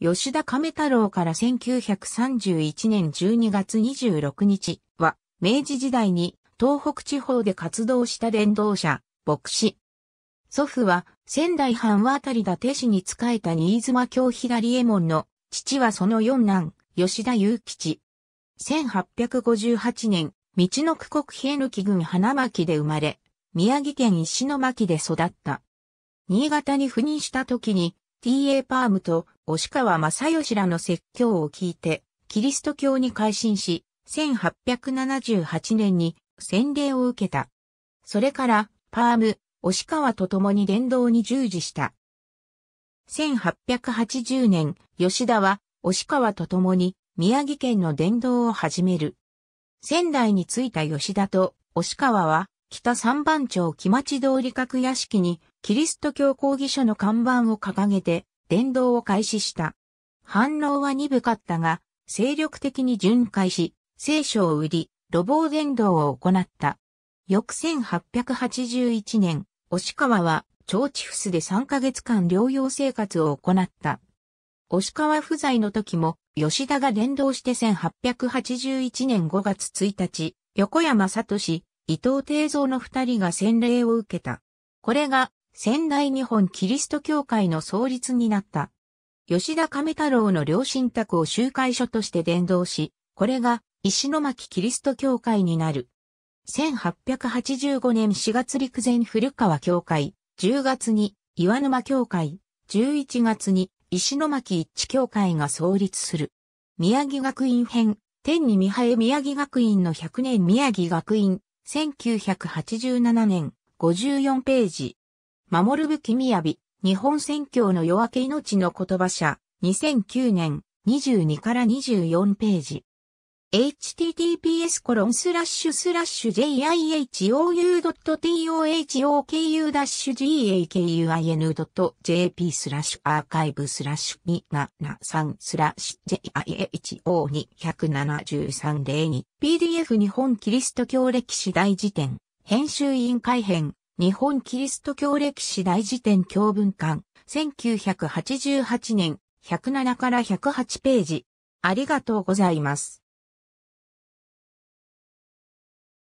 吉田亀太郎から1931年12月26日は、明治時代に東北地方で活動した伝道者、牧師。祖父は仙台藩渡り達市に仕えた新妻京左衛門の父はその四男、吉田雄吉。1858年、道の区国平抜郡花巻で生まれ、宮城県石巻で育った。新潟に赴任した時に、T.A. パームと押川正義らの説教を聞いて、キリスト教に改心し、1878年に洗礼を受けた。それから、パーム、押川と共に伝道に従事した。1880年、吉田は、押川と共に、宮城県の伝道を始める。仙台に着いた吉田と、押川は、北三番町木町通り各屋敷に、キリスト教講義書の看板を掲げて、伝道を開始した。反応は鈍かったが、精力的に巡回し、聖書を売り、路傍伝道を行った。翌1881年、押川は、長地府市で3ヶ月間療養生活を行った。押川不在の時も、吉田が伝道して1881年5月1日、横山聡、伊藤定蔵の二人が洗礼を受けた。これが仙台日本キリスト教会の創立になった。吉田亀太郎の両親宅を集会所として伝道し、これが石巻キリスト教会になる。1885年4月陸前古川教会、10月に岩沼教会、11月に石巻一致教会が創立する。宮城学院編、天に見栄え宮城学院の100年宮城学院、1987年、54ページ。守るべき雅、日本宣教の夜明け命の言葉社、2009年、22から24ページ。https コロンスラッシュスラッシュ j i h o u t o h o k u g a k u i n j p スラッシュアーカイブスラッシュ273スラッシュ jiho27302 PDF 日本キリスト教歴史大辞典編集委員会編日本キリスト教歴史大辞典教文館、1988年、107から108ページ。ありがとうございます。